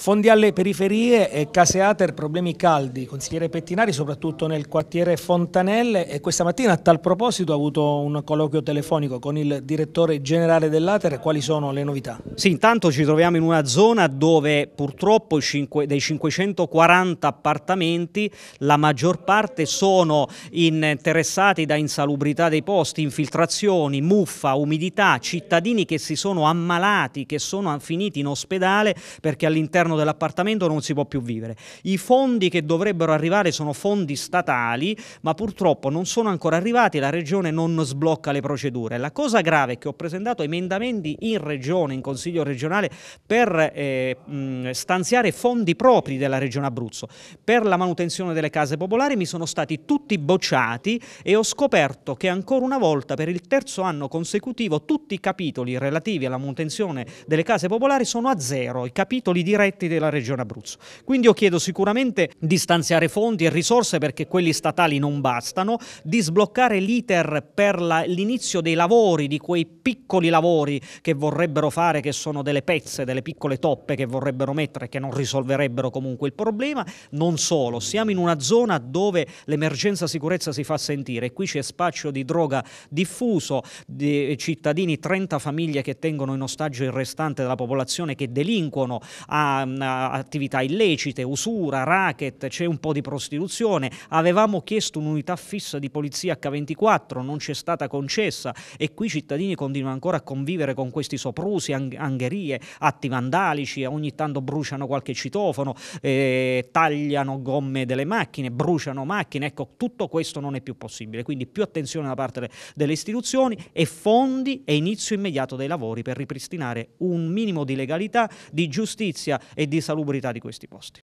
Fondi alle periferie e case Ater problemi caldi, consigliere Pettinari soprattutto nel quartiere Fontanelle e questa mattina a tal proposito ha avuto un colloquio telefonico con il direttore generale dell'Ater, quali sono le novità? Sì, intanto ci troviamo in una zona dove purtroppo dei 540 appartamenti la maggior parte sono interessati da insalubrità dei posti, infiltrazioni, muffa, umidità, cittadini che si sono ammalati, che sono finiti in ospedale perché all'interno all'interno dell'appartamento non si può più vivere. I fondi che dovrebbero arrivare sono fondi statali, ma purtroppo non sono ancora arrivati, la Regione non sblocca le procedure. La cosa grave è che ho presentato emendamenti in Regione, in Consiglio regionale, per eh, mh, stanziare fondi propri della Regione Abruzzo. Per la manutenzione delle case popolari mi sono stati tutti bocciati e ho scoperto che ancora una volta per il terzo anno consecutivo tutti i capitoli relativi alla manutenzione delle case popolari sono a zero, i capitoli diretti progetti della Regione Abruzzo. Quindi io chiedo sicuramente di stanziare fondi e risorse perché quelli statali non bastano, di sbloccare l'iter per l'inizio dei lavori, di quei piccoli lavori che vorrebbero fare, che sono delle pezze, delle piccole toppe che vorrebbero mettere, che non risolverebbero comunque il problema. Non solo, siamo in una zona dove l'emergenza sicurezza si fa sentire. Qui c'è spaccio di droga diffuso, di cittadini, 30 famiglie che tengono in ostaggio il restante della popolazione, che delinquono a attività illecite, usura, racket, c'è un po' di prostituzione. Avevamo chiesto un'unità fissa di polizia H24, non ci è stata concessa e qui i cittadini continuano ancora a convivere con questi soprusi, ang- angherie, atti vandalici, ogni tanto bruciano qualche citofono, eh, tagliano gomme delle macchine, bruciano macchine, ecco tutto questo non è più possibile, quindi più attenzione da parte delle istituzioni e fondi e inizio immediato dei lavori per ripristinare un minimo di legalità, di giustizia e di salubrità di questi posti.